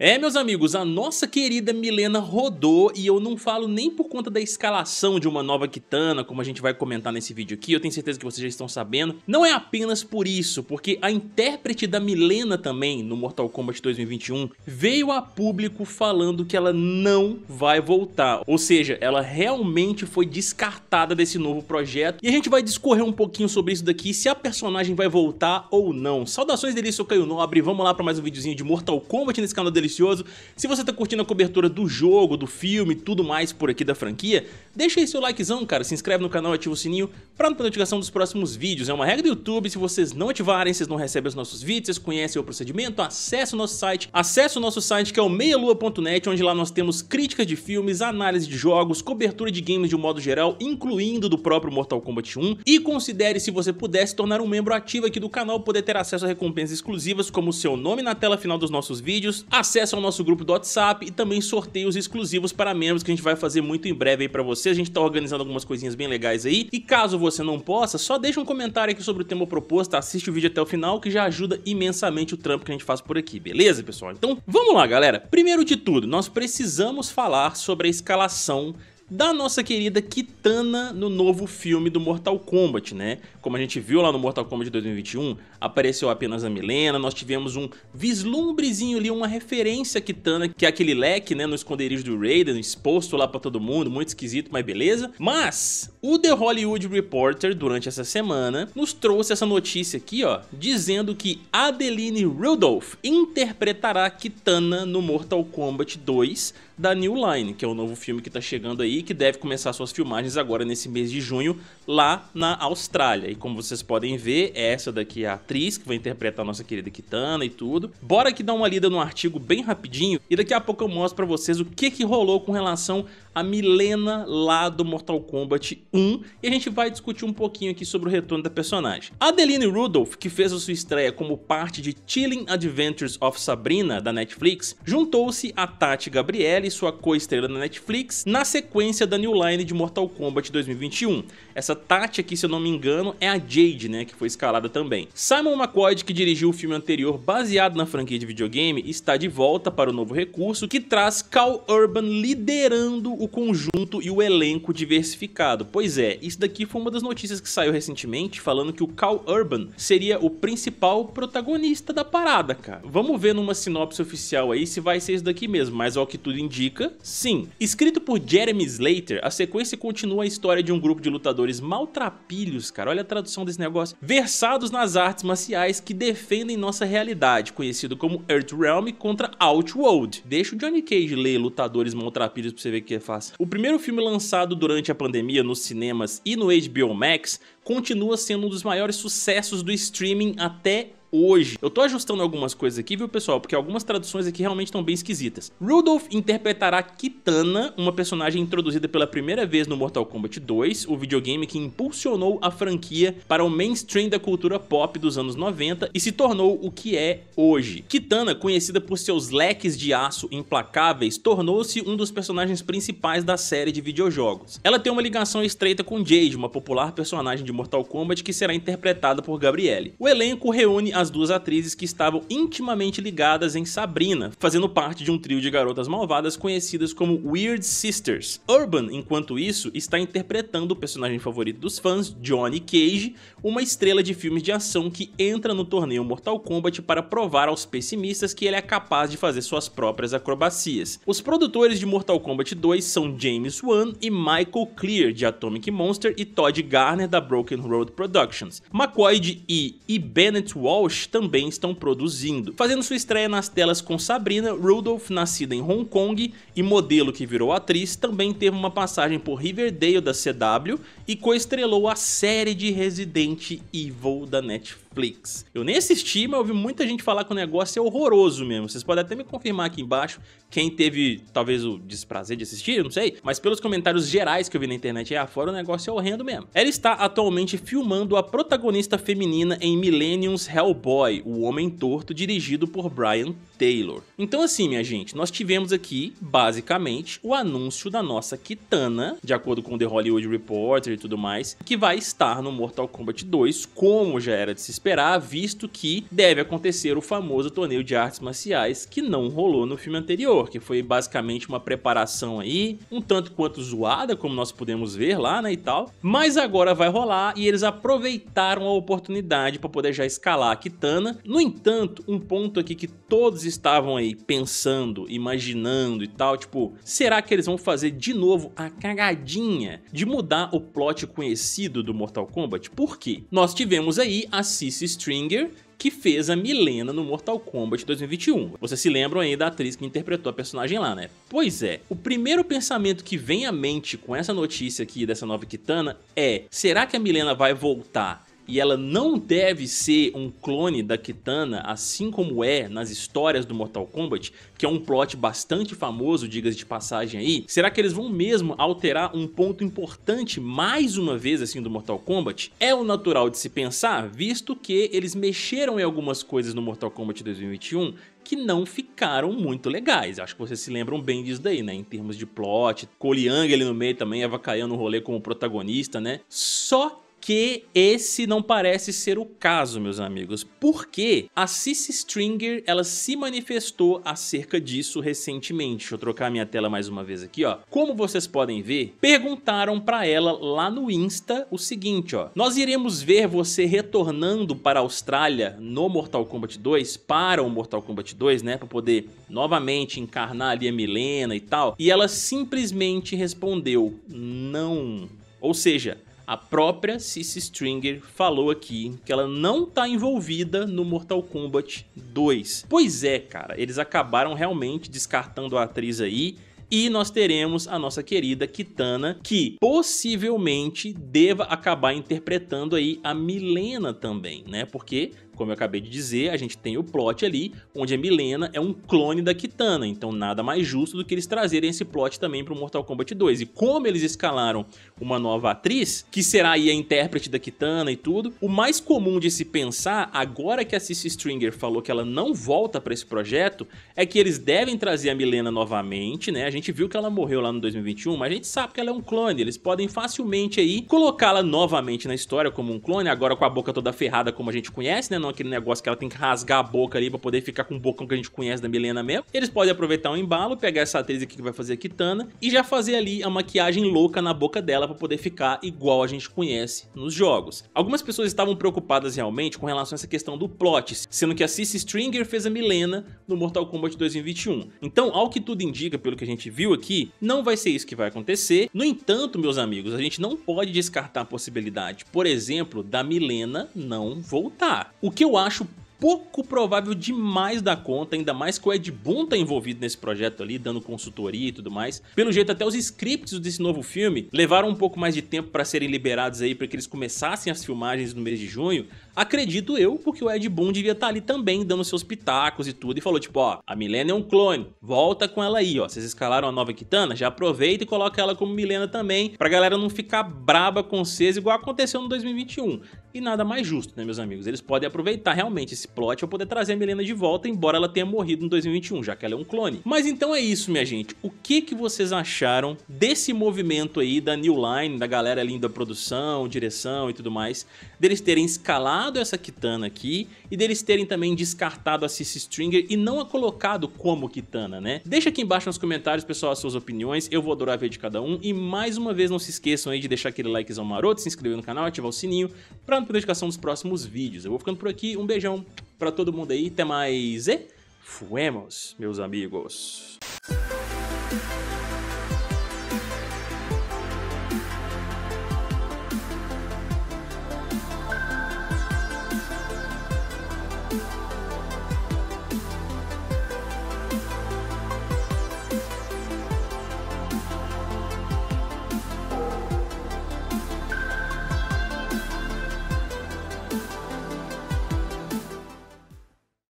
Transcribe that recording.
É, meus amigos, a nossa querida Milena rodou e eu não falo nem por conta da escalação de uma nova Kitana, como a gente vai comentar nesse vídeo aqui, eu tenho certeza que vocês já estão sabendo. Não é apenas por isso, porque a intérprete da Milena também, no Mortal Kombat 2021, veio a público falando que ela não vai voltar. Ou seja, ela realmente foi descartada desse novo projeto. E a gente vai discorrer um pouquinho sobre isso daqui, se a personagem vai voltar ou não. Saudações dele, eu Caio Nobre, vamos lá para mais um videozinho de Mortal Kombat nesse canal dele delicioso. Se você tá curtindo a cobertura do jogo, do filme, tudo mais por aqui da franquia, deixa aí seu likezão, cara, se inscreve no canal e ativa o sininho pra não perder notificação dos próximos vídeos. É uma regra do YouTube, se vocês não ativarem, vocês não recebem os nossos vídeos, vocês conhecem o procedimento, acesse o nosso site, acesse o nosso site que é o meialua.net, onde lá nós temos críticas de filmes, análise de jogos, cobertura de games de um modo geral, incluindo do próprio Mortal Kombat 1, e considere se você puder se tornar um membro ativo aqui do canal, poder ter acesso a recompensas exclusivas como o seu nome na tela final dos nossos vídeos, acesso ao nosso grupo do WhatsApp e também sorteios exclusivos para membros que a gente vai fazer muito em breve aí para você. A gente tá organizando algumas coisinhas bem legais aí. E caso você não possa, só deixa um comentário aqui sobre o tema proposto, assiste o vídeo até o final que já ajuda imensamente o trampo que a gente faz por aqui, beleza, pessoal? Então, vamos lá, galera. Primeiro de tudo, nós precisamos falar sobre a escalação da nossa querida Kitana no novo filme do Mortal Kombat, né? Como a gente viu lá no Mortal Kombat 2021, apareceu apenas a Milena, nós tivemos um vislumbrezinho ali, uma referência a Kitana, que é aquele leque, né, no esconderijo do Raiden, exposto lá pra todo mundo, muito esquisito, mas beleza. Mas o The Hollywood Reporter, durante essa semana, nos trouxe essa notícia aqui, ó, dizendo que Adeline Rudolph interpretará Kitana no Mortal Kombat 2 da New Line, que é o novo filme que tá chegando aí que deve começar suas filmagens agora nesse mês de junho, lá na Austrália. E como vocês podem ver, essa daqui é a atriz que vai interpretar a nossa querida Kitana e tudo. Bora que dar uma lida no artigo bem rapidinho e daqui a pouco eu mostro pra vocês o que, que rolou com relação a Milena lá do Mortal Kombat 1 e a gente vai discutir um pouquinho aqui sobre o retorno da personagem. Adeline Rudolph, que fez a sua estreia como parte de Chilling Adventures of Sabrina da Netflix, juntou-se a Tati Gabriele, sua co-estrela na Netflix, na sequência da New Line de Mortal Kombat 2021. Essa Tati aqui, se eu não me engano, é a Jade, né, que foi escalada também. Simon McCoy, que dirigiu o filme anterior baseado na franquia de videogame, está de volta para o novo recurso, que traz Cal Urban liderando o o conjunto e o elenco diversificado. Pois é, isso daqui foi uma das notícias que saiu recentemente falando que o Cal Urban seria o principal protagonista da parada, cara. Vamos ver numa sinopse oficial aí se vai ser isso daqui mesmo, mas ao que tudo indica, sim. Escrito por Jeremy Slater, a sequência continua a história de um grupo de lutadores maltrapilhos, cara, olha a tradução desse negócio, versados nas artes marciais que defendem nossa realidade, conhecido como Earthrealm contra Outworld. Deixa o Johnny Cage ler lutadores maltrapilhos pra você ver que é faça. O primeiro filme lançado durante a pandemia nos cinemas e no HBO Max continua sendo um dos maiores sucessos do streaming até hoje. Eu tô ajustando algumas coisas aqui, viu, pessoal? Porque algumas traduções aqui realmente estão bem esquisitas. Rudolph interpretará Kitana, uma personagem introduzida pela primeira vez no Mortal Kombat 2, o videogame que impulsionou a franquia para o mainstream da cultura pop dos anos 90 e se tornou o que é hoje. Kitana, conhecida por seus leques de aço implacáveis, tornou-se um dos personagens principais da série de videojogos. Ela tem uma ligação estreita com Jade, uma popular personagem de Mortal Kombat que será interpretada por Gabrielle. O elenco reúne as duas atrizes que estavam intimamente ligadas em Sabrina, fazendo parte de um trio de garotas malvadas conhecidas como Weird Sisters. Urban, enquanto isso, está interpretando o personagem favorito dos fãs, Johnny Cage, uma estrela de filmes de ação que entra no torneio Mortal Kombat para provar aos pessimistas que ele é capaz de fazer suas próprias acrobacias. Os produtores de Mortal Kombat 2 são James Wan e Michael Clear de Atomic Monster e Todd Garner da Broken Road Productions. McCoy e E. Bennett Wall também estão produzindo. Fazendo sua estreia nas telas com Sabrina, Rudolph, nascida em Hong Kong e modelo que virou atriz, também teve uma passagem por Riverdale da CW e coestrelou a série de Resident Evil da Netflix. Netflix. Eu nem assisti, mas ouvi muita gente falar que o negócio é horroroso mesmo. Vocês podem até me confirmar aqui embaixo quem teve, talvez, o desprazer de assistir, não sei. Mas pelos comentários gerais que eu vi na internet aí é, afora, ah, o negócio é horrendo mesmo. Ela está atualmente filmando a protagonista feminina em Millennium's Hellboy, O Homem Torto, dirigido por Brian Taylor. Então assim, minha gente, nós tivemos aqui, basicamente, o anúncio da nossa Kitana, de acordo com The Hollywood Reporter e tudo mais, que vai estar no Mortal Kombat 2, como já era de se esperar esperar, visto que deve acontecer o famoso torneio de artes marciais que não rolou no filme anterior, que foi basicamente uma preparação aí, um tanto quanto zoada, como nós podemos ver lá, né, e tal. Mas agora vai rolar e eles aproveitaram a oportunidade para poder já escalar a Kitana. No entanto, um ponto aqui que todos estavam aí pensando, imaginando e tal, tipo, será que eles vão fazer de novo a cagadinha de mudar o plot conhecido do Mortal Kombat? Por quê? Nós tivemos aí a Cid Cassie Stringer, que fez a Milena no Mortal Kombat 2021. Vocês se lembram aí da atriz que interpretou a personagem lá, né? Pois é, o primeiro pensamento que vem à mente com essa notícia aqui dessa nova Kitana é: será que a Milena vai voltar e ela não deve ser um clone da Kitana, assim como é nas histórias do Mortal Kombat, que é um plot bastante famoso, diga de passagem aí, será que eles vão mesmo alterar um ponto importante mais uma vez assim do Mortal Kombat? É o natural de se pensar, visto que eles mexeram em algumas coisas no Mortal Kombat 2021 que não ficaram muito legais. Acho que vocês se lembram bem disso daí, né? Em termos de plot, Cole Young ali no meio também, avacaiando o rolê como protagonista, né? Só que esse não parece ser o caso, meus amigos, porque a Cissy Stringer ela se manifestou acerca disso recentemente. Deixa eu trocar minha tela mais uma vez aqui, ó. Como vocês podem ver, perguntaram para ela lá no Insta o seguinte, ó: "Nós iremos ver você retornando para a Austrália no Mortal Kombat 2 para o Mortal Kombat 2, né, para poder novamente encarnar ali a Milena e tal". E ela simplesmente respondeu: "Não". Ou seja, a própria Cissy Stringer falou aqui que ela não tá envolvida no Mortal Kombat 2. Pois é, cara, eles acabaram realmente descartando a atriz aí e nós teremos a nossa querida Kitana, que possivelmente deva acabar interpretando aí a Milena também, né? Porque como eu acabei de dizer, a gente tem o plot ali, onde a Milena é um clone da Kitana, então nada mais justo do que eles trazerem esse plot também para o Mortal Kombat 2. E como eles escalaram uma nova atriz, que será aí a intérprete da Kitana e tudo, o mais comum de se pensar, agora que a Cissy Stringer falou que ela não volta para esse projeto, é que eles devem trazer a Milena novamente, né? A gente viu que ela morreu lá no 2021, mas a gente sabe que ela é um clone, eles podem facilmente aí colocá-la novamente na história como um clone, agora com a boca toda ferrada como a gente conhece, né? não aquele negócio que ela tem que rasgar a boca ali pra poder ficar com o bocão que a gente conhece da Milena mesmo. Eles podem aproveitar o um embalo, pegar essa atriz aqui que vai fazer a Kitana e já fazer ali a maquiagem louca na boca dela pra poder ficar igual a gente conhece nos jogos. Algumas pessoas estavam preocupadas realmente com relação a essa questão do plot, sendo que a Cissy Stringer fez a Milena no Mortal Kombat 2021. Então, ao que tudo indica, pelo que a gente viu aqui, não vai ser isso que vai acontecer. No entanto, meus amigos, a gente não pode descartar a possibilidade, por exemplo, da Milena não voltar. O que eu acho pouco provável demais da conta, ainda mais que o Ed Boon tá envolvido nesse projeto ali, dando consultoria e tudo mais. Pelo jeito, até os scripts desse novo filme levaram um pouco mais de tempo para serem liberados aí, para que eles começassem as filmagens no mês de junho. Acredito eu, porque o Ed Boon devia estar tá ali também, dando seus pitacos e tudo, e falou tipo, ó, a Milena é um clone, volta com ela aí, ó, vocês escalaram a nova Kitana, já aproveita e coloca ela como Milena também, pra galera não ficar braba com vocês, igual aconteceu no 2021. E nada mais justo, né, meus amigos? Eles podem aproveitar realmente esse plot eu poder trazer a Milena de volta, embora ela tenha morrido em 2021, já que ela é um clone. Mas então é isso, minha gente. O que, que vocês acharam desse movimento aí da New Line, da galera ali da produção, direção e tudo mais, deles terem escalado essa Kitana aqui e deles terem também descartado a Cissy Stringer e não a colocado como Kitana, né? Deixa aqui embaixo nos comentários, pessoal, as suas opiniões. Eu vou adorar ver de cada um. E mais uma vez, não se esqueçam aí de deixar aquele likezão maroto, se inscrever no canal, ativar o sininho pra não perder a notificação dos próximos vídeos. Eu vou ficando por aqui. Um beijão para todo mundo aí. Até mais e fuemos, meus amigos.